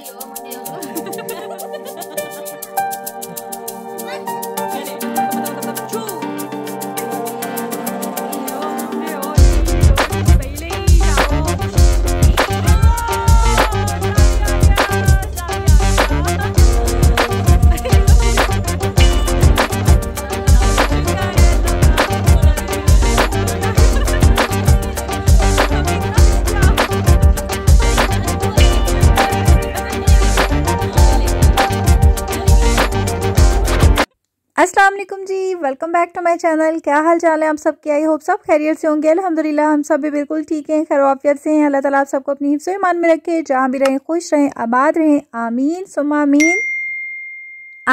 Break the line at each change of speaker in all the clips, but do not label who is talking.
有吗？有。असलम ji welcome back to my channel क्या हाल चाल है आप सब सबके आई होप सब खैरियत से होंगे अलहमदिल्ला हम सब भी बिल्कुल ठीक हैं खैरवाफियत से हैं अल्लाह ताला आप सबको अपनी हिफ्स ईमान में रखे जहाँ भी रहें खुश रहें आबाद रहें आमीन सुम आमीन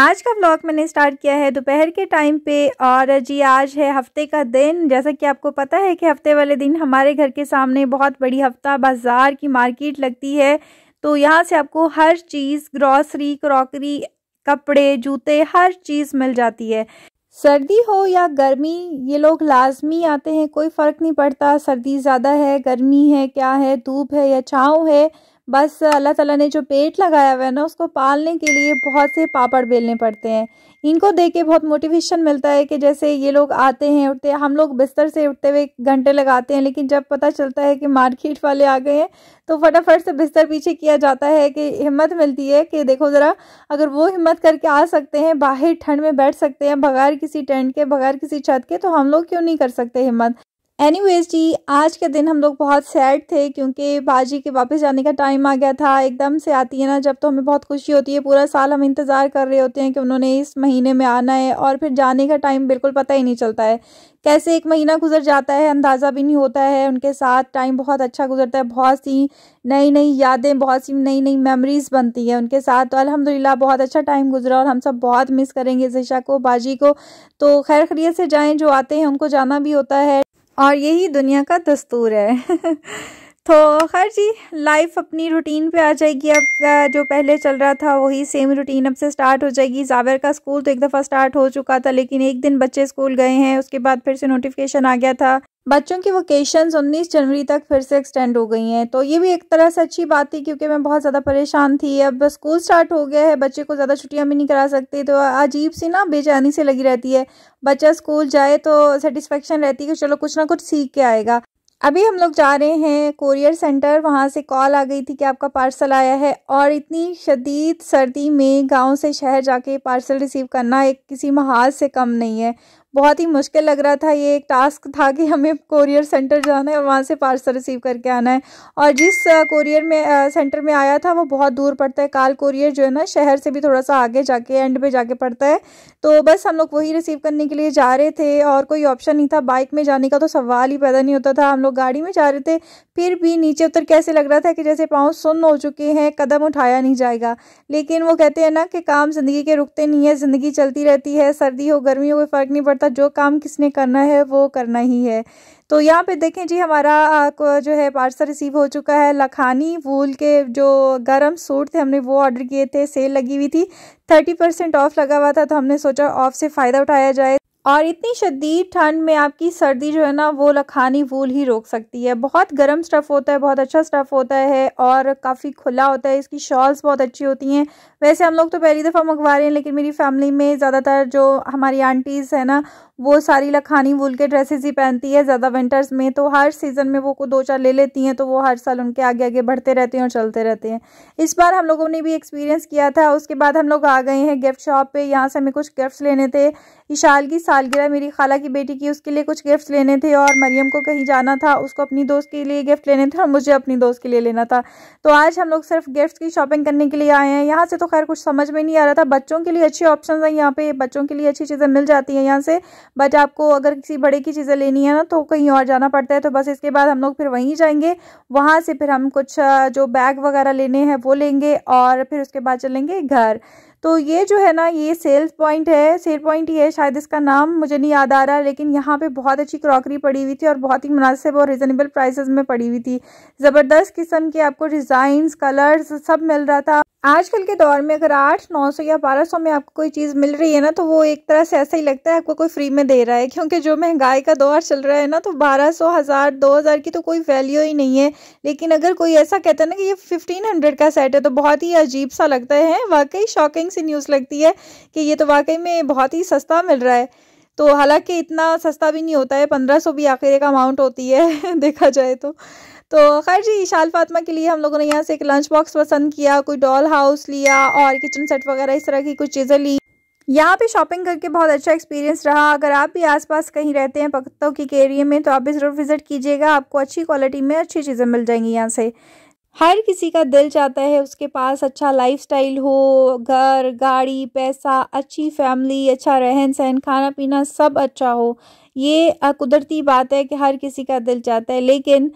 आज का व्लॉग मैंने स्टार्ट किया है दोपहर के टाइम पे और जी आज है हफ्ते का दिन जैसा कि आपको पता है कि हफ्ते वाले दिन हमारे घर के सामने बहुत बड़ी हफ्ता बाज़ार की मार्केट लगती है तो यहाँ से आपको हर चीज़ ग्रॉसरी क्रॉकरी कपड़े जूते हर चीज़ मिल जाती है सर्दी हो या गर्मी ये लोग लाजमी आते हैं कोई फ़र्क नहीं पड़ता सर्दी ज़्यादा है गर्मी है क्या है धूप है या छाँव है बस अल्लाह ताला ने जो पेट लगाया हुआ है ना उसको पालने के लिए बहुत से पापड़ बेलने पड़ते हैं इनको देख के बहुत मोटिवेशन मिलता है कि जैसे ये लोग आते हैं उठते हैं हम लोग बिस्तर से उठते हुए घंटे लगाते हैं लेकिन जब पता चलता है कि मार्केट वाले आ गए हैं तो फटाफट से बिस्तर पीछे किया जाता है कि हिम्मत मिलती है कि देखो ज़रा अगर वो हिम्मत करके आ सकते हैं बाहर ठंड में बैठ सकते हैं बगैर किसी टेंट के बगैर किसी छत के तो हम लोग क्यों नहीं कर सकते हिम्मत एनीवेज जी आज के दिन हम लोग बहुत सैड थे क्योंकि बाजी के वापस जाने का टाइम आ गया था एकदम से आती है ना जब तो हमें बहुत खुशी होती है पूरा साल हम इंतज़ार कर रहे होते हैं कि उन्होंने इस महीने में आना है और फिर जाने का टाइम बिल्कुल पता ही नहीं चलता है कैसे एक महीना गुजर जाता है अंदाज़ा भी नहीं होता है उनके साथ टाइम बहुत अच्छा गुजरता है बहुत सी नई नई यादें बहुत सी नई नई मेमरीज़ बनती हैं उनके साथ तो अलहमदिल्ला बहुत अच्छा टाइम गुजरा और हम सब बहुत मिस करेंगे जिशा को बाजी को तो खैर खरीत से जाएँ जो आते हैं उनको जाना भी होता है और यही दुनिया का दस्तूर है तो खैर जी लाइफ अपनी रूटीन पे आ जाएगी अब जो पहले चल रहा था वही सेम रूटीन अब से स्टार्ट हो जाएगी जावेर का स्कूल तो एक दफ़ा स्टार्ट हो चुका था लेकिन एक दिन बच्चे स्कूल गए हैं उसके बाद फिर से नोटिफिकेशन आ गया था बच्चों की वोकेशन 19 जनवरी तक फिर से एक्सटेंड हो गई हैं तो ये भी एक तरह से अच्छी बात थी क्योंकि मैं बहुत ज़्यादा परेशान थी अब स्कूल स्टार्ट हो गया है बच्चे को ज़्यादा छुट्टियां भी नहीं करा सकते तो अजीब सी ना बेचैनी से लगी रहती है बच्चा स्कूल जाए तो सेटिस्फेक्शन रहती है कि चलो कुछ ना कुछ सीख के आएगा अभी हम लोग जा रहे हैं कोरियर सेंटर वहाँ से कॉल आ गई थी कि आपका पार्सल आया है और इतनी शदीद सर्दी में गांव से शहर जाके पार्सल रिसीव करना एक किसी महाज से कम नहीं है बहुत ही मुश्किल लग रहा था ये एक टास्क था कि हमें कोरियर सेंटर जाना है और वहाँ से पार्सल रिसीव करके आना है और जिस कोरियर में सेंटर में आया था वो बहुत दूर पड़ता है काल कोरियर जो है ना शहर से भी थोड़ा सा आगे जाके एंड पे जाके पड़ता है तो बस हम लोग वही रिसीव करने के लिए जा रहे थे और कोई ऑप्शन नहीं था बाइक में जाने का तो सवाल ही पैदा नहीं होता था हम लोग गाड़ी में जा रहे थे फिर भी नीचे उतर कैसे लग रहा था कि जैसे पाँव सुन्न हो चुके हैं कदम उठाया नहीं जाएगा लेकिन वो कहते हैं ना कि काम ज़िंदगी के रुकते नहीं है ज़िंदगी चलती रहती है सर्दी हो गर्मी हो कोई फ़र्क नहीं पड़ता करता जो काम किसने करना है वो करना ही है तो यहाँ पे देखें जी हमारा जो है पार्सल रिसीव हो चुका है लखानी वूल के जो गरम सूट थे हमने वो ऑर्डर किए थे सेल लगी हुई थी थर्टी परसेंट ऑफ लगा हुआ था तो हमने सोचा ऑफ से फ़ायदा उठाया जाए और इतनी शदीद ठंड में आपकी सर्दी जो है ना वो लखानी वूल ही रोक सकती है बहुत गर्म स्टफ़ होता है बहुत अच्छा स्टफ़ होता है और काफ़ी खुला होता है इसकी शॉल्स बहुत अच्छी होती हैं वैसे हम लोग तो पहली दफ़ा मंगवा रहे हैं लेकिन मेरी फैमिली में ज़्यादातर जो हमारी आंटीज़ है ना वो सारी लखानी वूल के ड्रेसेस ही पहनती है ज़्यादा विंटर्स में तो हर सीज़न में वो दो चार ले लेती हैं तो वो हर साल उनके आगे आगे बढ़ते रहते हैं और चलते रहते हैं इस बार हम लोगों ने भी एक्सपीरियंस किया था उसके बाद हम लोग आ गए हैं गिफ्ट शॉप पर यहाँ से हमें कुछ गिफ्ट्स लेने थे इशाल की सालगिरह मेरी खाला की बेटी की उसके लिए कुछ गिफ्ट्स लेने थे और मरियम को कहीं जाना था उसको अपनी दोस्त के लिए गिफ्ट लेने थे और मुझे अपनी दोस्त के लिए लेना था तो आज हम लोग सिर्फ गिफ्ट्स की शॉपिंग करने के लिए आए हैं यहाँ से तो खैर कुछ समझ में नहीं आ रहा था बच्चों के लिए अच्छे ऑप्शन हैं यहाँ पे बच्चों के लिए अच्छी चीज़ें मिल जाती हैं यहाँ से बट आपको अगर किसी बड़े की चीज़ें लेनी है ना तो कहीं और जाना पड़ता है तो बस इसके बाद हम लोग फिर वहीं जाएंगे वहाँ से फिर हम कुछ जो बैग वगैरह लेने हैं वो लेंगे और फिर उसके बाद चलेंगे घर तो ये जो है ना ये सेल्स पॉइंट है सेल पॉइंट ही है शायद इसका नाम मुझे नहीं याद आ रहा लेकिन यहाँ पे बहुत अच्छी क्रॉकरी पड़ी हुई थी और बहुत ही मुनासिब और रिजनेबल प्राइसेस में पड़ी हुई थी ज़बरदस्त किस्म के आपको डिज़ाइंस कलर्स सब मिल रहा था आजकल के दौर में अगर आठ नौ सौ या बारह सौ में आपको कोई चीज़ मिल रही है ना तो वो एक तरह से ऐसा ही लगता है आपको कोई फ्री में दे रहा है क्योंकि जो महंगाई का दौर चल रहा है ना तो बारह सौ हज़ार दो हज़ार की तो कोई वैल्यू ही नहीं है लेकिन अगर कोई ऐसा कहता है ना कि ये फिफ्टीन हंड्रेड का सेट है तो बहुत ही अजीब सा लगता है वाकई शॉकिंग सी न्यूज़ लगती है कि ये तो वाकई में बहुत ही सस्ता मिल रहा है तो हालांकि इतना सस्ता भी नहीं होता है पंद्रह सौ भी आखिर एक अमाउंट होती है देखा जाए तो तो खैर जी शाल फातमा के लिए हम लोगों ने यहाँ से एक लंच बॉक्स पसंद किया कोई डॉल हाउस लिया और किचन सेट वगैरह इस तरह की कुछ चीज़ें ली यहाँ पे शॉपिंग करके बहुत अच्छा एक्सपीरियंस रहा अगर आप भी आसपास कहीं रहते हैं पक्तों की के एरिए में तो आप भी ज़रूर विज़िट कीजिएगा आपको अच्छी क्वालिटी में अच्छी चीज़ें मिल जाएंगी यहाँ से हर किसी का दिल चाहता है उसके पास अच्छा लाइफस्टाइल हो घर गाड़ी पैसा अच्छी फैमिली अच्छा रहन सहन खाना पीना सब अच्छा हो ये कुदरती बात है कि हर किसी का दिल चाहता है लेकिन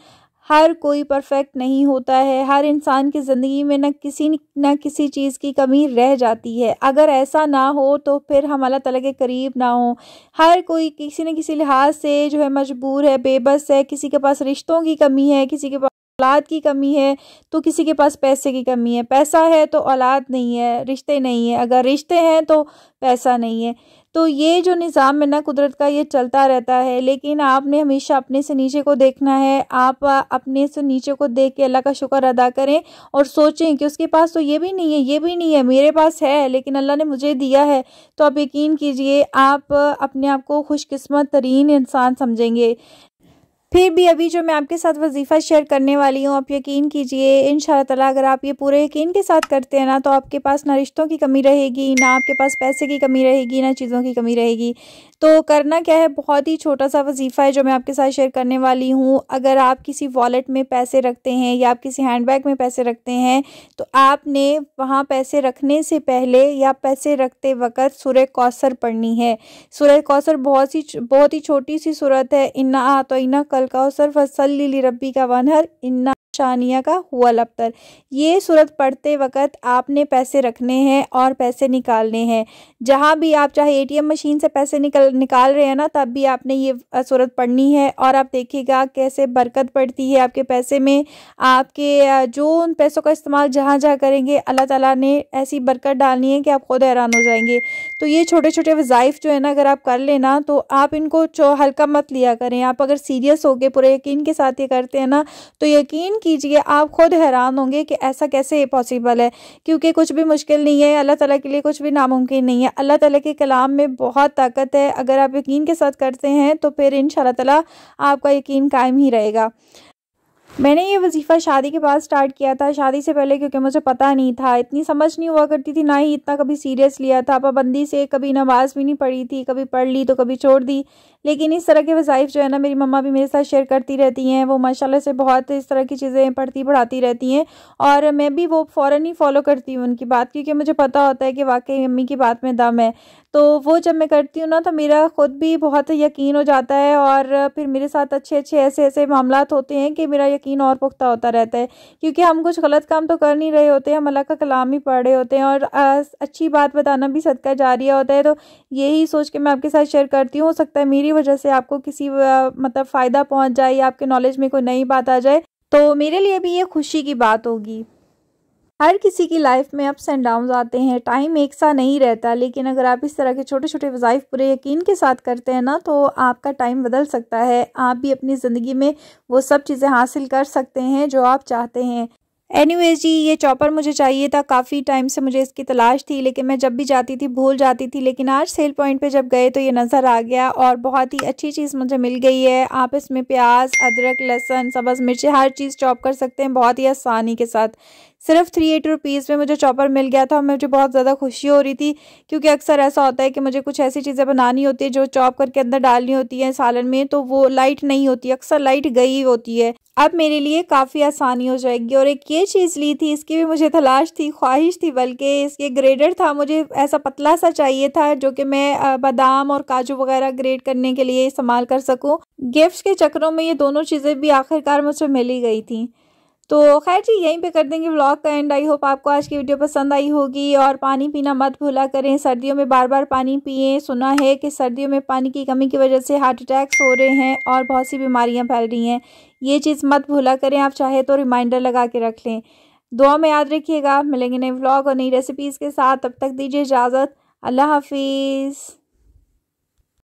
हर कोई परफेक्ट नहीं होता है हर इंसान की ज़िंदगी में न किसी न किसी चीज़ की कमी रह जाती है अगर ऐसा ना हो तो फिर हम अल्लाह तला के करीब ना हो हर कोई किसी न किसी लिहाज से जो है मजबूर है बेबस है किसी के पास रिश्तों की कमी है किसी के पास औलाद की कमी है तो किसी के पास पैसे की कमी है पैसा है तो औलाद नहीं है रिश्ते नहीं है अगर रिश्ते हैं तो पैसा नहीं है तो ये जो निज़ाम है ना कुदरत का ये चलता रहता है लेकिन आपने हमेशा अपने से नीचे को देखना है आप अपने से नीचे को देख के अल्लाह का शुक्र अदा करें और सोचें कि उसके पास तो ये भी नहीं है ये भी नहीं है मेरे पास है लेकिन अल्लाह ने मुझे दिया है तो आप यकीन कीजिए आप अपने आप को खुशकस्मत तरीन इंसान समझेंगे फिर भी अभी जो मैं आपके साथ वजीफ़ा शेयर करने वाली हूँ आप यकीन कीजिए इन शाला अगर आप ये पूरे यकीन के साथ करते हैं ना तो आपके पास ना रिश्तों की कमी रहेगी ना आपके पास पैसे की कमी रहेगी ना चीज़ों की कमी रहेगी तो करना क्या है बहुत ही छोटा सा वजीफ़ा है जो मैं आपके साथ शेयर करने वाली हूँ अगर आप किसी वॉलेट में पैसे रखते हैं या आप किसी बैग में पैसे रखते हैं तो आपने वहाँ पैसे रखने से पहले या पैसे रखते वक़्त सूर्य कौसर पढ़नी है सूर्य कौसर बहुत सी बहुत ही छोटी सी सूरत है इन्ना तो इन्ना अल फसल लीली रब्बी का हर इन्ना शानिया का हुआ लफ्तर ये सूरत पढ़ते वक्त आपने पैसे रखने हैं और पैसे निकालने हैं जहाँ भी आप चाहे एटीएम मशीन से पैसे निकल निकाल रहे हैं ना तब भी आपने ये सूरत पढ़नी है और आप देखिएगा कैसे बरकत पड़ती है आपके पैसे में आपके जो उन पैसों का इस्तेमाल जहाँ जहाँ करेंगे अल्लाह ताला ने ऐसी बरकत डालनी है कि आप खुद हैरान हो जाएंगे तो ये छोटे छोटे वज़ाइफ जो है ना अगर आप कर लेना तो आप इनको हल्का मत लिया करें आप अगर सीरियस हो गए पूरे यकीन के साथ ये करते हैं ना तो यकीन कीजिए आप खुद हैरान होंगे कि ऐसा कैसे पॉसिबल है क्योंकि कुछ भी मुश्किल नहीं है अल्लाह ताला के लिए कुछ भी नामुमकिन नहीं है अल्लाह ताला के कलाम में बहुत ताकत है अगर आप यकीन के साथ करते हैं तो फिर इन ताला आपका यकीन कायम ही रहेगा मैंने ये वजीफ़ा शादी के बाद स्टार्ट किया था शादी से पहले क्योंकि मुझे पता नहीं था इतनी समझ नहीं हुआ करती थी ना ही इतना कभी सीरियस लिया था पाबंदी से कभी नमाज़ भी नहीं पढ़ी थी कभी पढ़ ली तो कभी छोड़ दी लेकिन इस तरह के वज़ाइफ जो है ना मेरी मम्मा भी मेरे साथ शेयर करती रहती हैं वो माशाला से बहुत इस तरह की चीज़ें पढ़ती पढ़ाती रहती हैं और मैं भी वो फ़ौर ही फॉलो करती हूँ उनकी बात क्योंकि मुझे पता होता है कि वाकई मम्मी की बात में दम है तो वो जब मैं करती हूँ ना तो मेरा ख़ुद भी बहुत यकीन हो जाता है और फिर मेरे साथ अच्छे अच्छे ऐसे ऐसे मामला होते हैं कि मेरा यकीन और पुख्ता होता रहता है क्योंकि हम कुछ गलत काम तो कर नहीं रहे होते हम अल्लाह का कलाम ही पढ़ रहे होते हैं और अच्छी बात बताना भी सदका जारिया होता है तो यही सोच के मैं आपके साथ शेयर करती हूँ हो सकता है मेरी वजह से आपको किसी मतलब फ़ायदा पहुँच जाए या आपके नॉलेज में कोई नई बात आ जाए तो मेरे लिए भी ये खुशी की बात होगी हर किसी की लाइफ में अप्स एंड डाउन आते हैं टाइम एक सा नहीं रहता लेकिन अगर आप इस तरह के छोटे छोटे वज़ाइफ पूरे यकीन के साथ करते हैं ना तो आपका टाइम बदल सकता है आप भी अपनी ज़िंदगी में वो सब चीज़ें हासिल कर सकते हैं जो आप चाहते हैं एनीवेज जी ये चॉपर मुझे चाहिए था काफ़ी टाइम से मुझे इसकी तलाश थी लेकिन मैं जब भी जाती थी भूल जाती थी लेकिन आज सेल पॉइंट पे जब गए तो ये नज़र आ गया और बहुत ही अच्छी चीज़ मुझे मिल गई है आप इसमें प्याज अदरक लहसन सब्ज़ मिर्ची हर चीज़ चॉप कर सकते हैं बहुत ही आसानी के साथ सिर्फ थ्री एट रुपीज़ में मुझे चॉपर मिल गया था और मुझे बहुत ज़्यादा खुशी हो रही थी क्योंकि अक्सर ऐसा होता है कि मुझे कुछ ऐसी चीज़ें बनानी होती है जो चॉप करके अंदर डालनी होती है सालन में तो वो लाइट नहीं होती अक्सर लाइट गई होती है अब मेरे लिए काफ़ी आसानी हो जाएगी और एक ये चीज़ ली थी इसकी भी मुझे तलाश थी ख्वाहिश थी बल्कि इसके ग्रेडर था मुझे ऐसा पतला सा चाहिए था जो कि मैं बादाम और काजू वगैरह ग्रेड करने के लिए इस्तेमाल कर सकूं गिफ्ट्स के चक्रों में ये दोनों चीज़ें भी आखिरकार मुझसे मिली गई थी तो खैर जी यहीं पे कर देंगे व्लॉग का एंड आई होप आपको आज की वीडियो पसंद आई होगी और पानी पीना मत भूला करें सर्दियों में बार बार पानी पिए सुना है कि सर्दियों में पानी की कमी की वजह से हार्ट अटैक्स हो रहे हैं और बहुत सी बीमारियाँ फैल रही हैं ये चीज़ मत भूला करें आप चाहे तो रिमाइंडर लगा के रख लें दुआ में याद रखिएगा मिलेंगे नए व्लॉग और नई रेसिपीज़ के साथ तब तक दीजिए इजाज़त अल्लाह हाफिज़